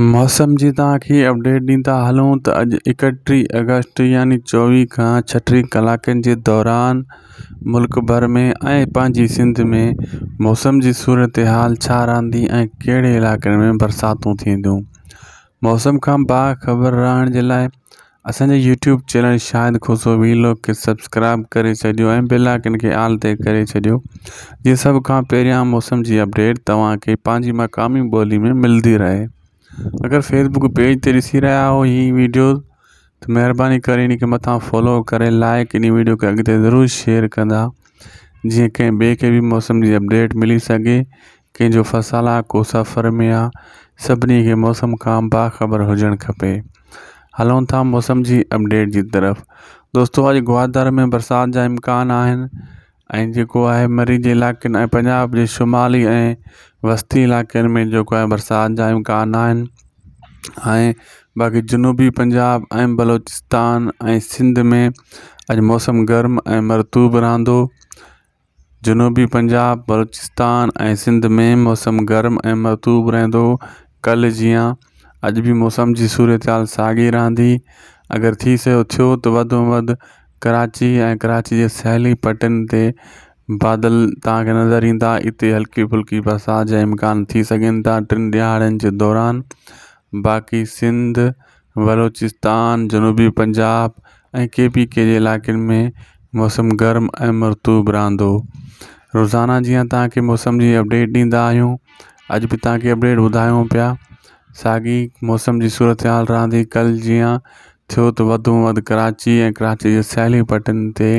मौसम जी तव्हांखे अपडेट दींदा हलूँ तो अज इकटी अगस्त यानी चौवी का छटी कलाक के दौरान मुल्क भर में पाँची सिंध में मौसम की सूरत हाल छा रहंदी ऐं में बरसातू थींदियूं मौसम का बाख़बर रहने के लिए असांजे यूट्यूब चैनल शायद खुसो वीलो के सब्सक्राइब कर छॾियो के आइकन खे आल ते कर छॾियो जीअं सभ मौसम की अपडेट तव्हांखे मक़ामी बोली में मिलती रहे अगर फेसबुक पेज ते ॾिसी रहिया आहियो हीअ वीडियो त तो महिरबानी करे हिन खे मथां फॉलो करे लाइक इन वीडियो खे अॻिते ज़रूरु शेयर कंदा जीअं कंहिं ॿिए खे बि मौसम जी अपडेट मिली सघे कंहिंजो फसल आहे को सफ़र में आहे सभिनी खे मौसम खां बाख़बर हुजणु खपे हलूं था मौसम जी अपडेट जी तरफ़ दोस्तो अॼु ग्वादर में बरसाति जा इम्कान आहिनि जो है मरीज इलाक पंजाब के शुमाली ए वस्ती इलाक़ में जो है बरसात जा इम्कान आहिनि बाक़ी जनूबी पंजाब ए बलोचिस्तान ए सिंध में अज मौसम गर्म ए मरतूब रो जनूबी पंजाब बलोचिस्तान ए सिंध में मौसम गर्म ए मरतूब रो कल जी अज भी मौसम की सूरत हाल सागी रहंदी अगर थी सघियो थो तो वद में कराची ए कराची के सहिली पटिन ते बादल तव्हांखे नज़र ईंदा हिते हल्की फुल्की बरसात ज इम्कान थी सघनि था टिनि ॾियारनि दौरान बाक़ी सिंध बलोचिस्तान जनूबी पंजाब ए के पी के इलाक़ में मौसम गर्म ए मरतूब रहंदो रोज़ाना जीअं तक मौसम की अपडेट ॾींदा अज भी तक अपडेट ॿुधायूं पिया साॻी मौसम की सूरत हाल रहंदी कल जी थियो त वधि में वधि कराची ऐं कराची जे सैलीपटन ते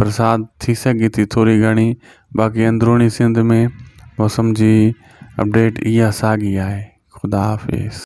बरसाति थी सघे थी थोरी घणी बाक़ी अंदरूनी सिंध में मौसम जी अपडेट इहा साॻी आहे ख़ुदा हाफ़िज़